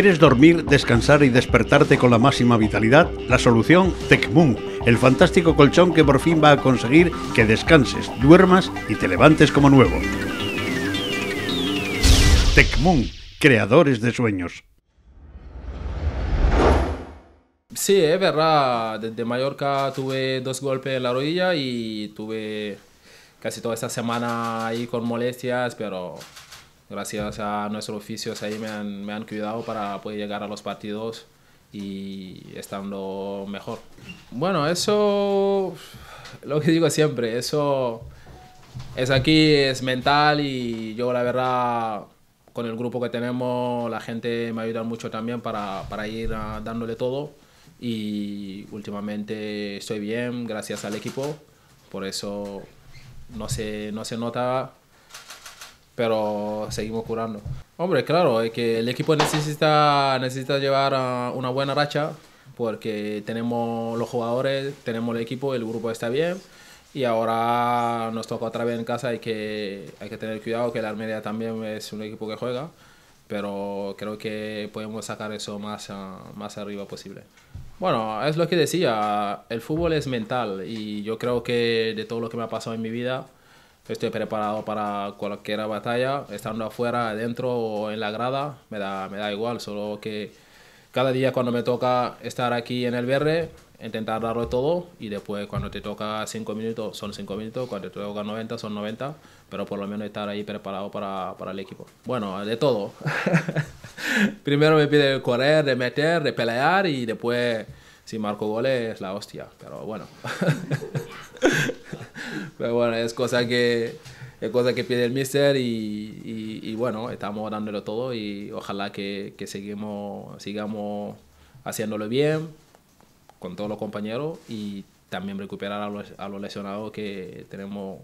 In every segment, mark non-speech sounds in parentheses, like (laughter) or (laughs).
¿Quieres dormir, descansar y despertarte con la máxima vitalidad? La solución, TecMoon, el fantástico colchón que por fin va a conseguir que descanses, duermas y te levantes como nuevo. TecMoon, creadores de sueños. Sí, es verdad. Desde Mallorca tuve dos golpes en la rodilla y tuve casi toda esta semana ahí con molestias, pero Gracias a nuestros oficios ahí me han, me han cuidado para poder llegar a los partidos y estando mejor. Bueno, eso, lo que digo siempre, eso es aquí, es mental y yo la verdad con el grupo que tenemos la gente me ayuda mucho también para, para ir ah, dándole todo y últimamente estoy bien gracias al equipo, por eso no se, no se nota pero seguimos curando. Hombre, claro, es que el equipo necesita, necesita llevar una buena racha porque tenemos los jugadores, tenemos el equipo, el grupo está bien y ahora nos toca otra vez en casa, y que, hay que tener cuidado que la Almería también es un equipo que juega, pero creo que podemos sacar eso más, ah, más arriba posible. Bueno, es lo que decía, el fútbol es mental y yo creo que de todo lo que me ha pasado en mi vida, Estoy preparado para cualquier batalla, estando afuera, adentro o en la grada, me da, me da igual, solo que cada día cuando me toca estar aquí en el verde, intentar darlo todo y después cuando te toca 5 minutos son 5 minutos, cuando te toca 90 son 90, pero por lo menos estar ahí preparado para, el equipo. Bueno, de todo. (laughs) Primero me pide correr, de meter, de pelear y después si marco goles la hostia, pero bueno. (laughs) Pero bueno, es cosa que, es cosa que pide el mister y, bueno, estamos dándolo todo y ojalá que, sigamos haciéndolo bien con todos los compañeros y también recuperar a los, lesionados que tenemos,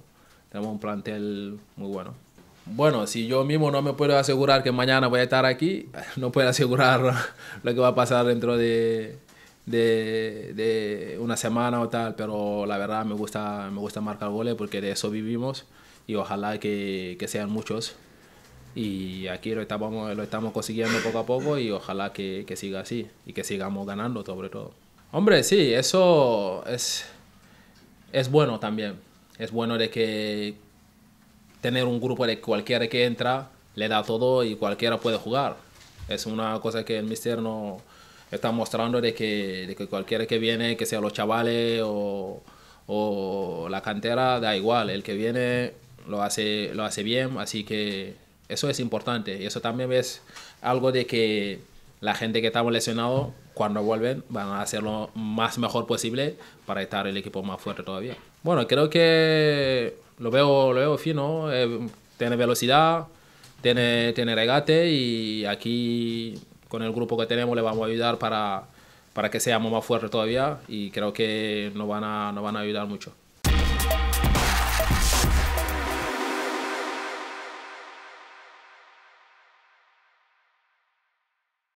tenemos un plantel muy bueno. Bueno, si yo mismo no me puedo asegurar que mañana voy a estar aquí, (laughs) no puedo asegurar (laughs) lo que va a pasar dentro de, de, de, una semana o tal, pero la verdad me gusta, me gusta marcar goles porque de eso vivimos y ojalá que, que sean muchos. Y aquí lo estamos, lo estamos consiguiendo poco a poco y ojalá que, que siga así y que sigamos ganando sobre todo. Hombre, sí, eso es, es bueno también. Es bueno de que tener un grupo de cualquiera que entra le da todo y cualquiera puede jugar. Es una cosa que el mister no, está mostrando de que, de que cualquiera que viene, que sea los chavales o, o, la cantera, da igual, el que viene lo hace, lo hace bien, así que eso es importante. Y eso también es algo de que la gente que está lesionado, cuando vuelven, van a hacerlo lo más mejor posible para estar el equipo más fuerte todavía. Bueno, creo que lo veo, lo veo fino, eh, tiene velocidad, tiene, tiene regate y aquí con el grupo que tenemos le vamos a ayudar para, para que seamos más fuertes todavía y creo que nos van a, nos van a ayudar mucho.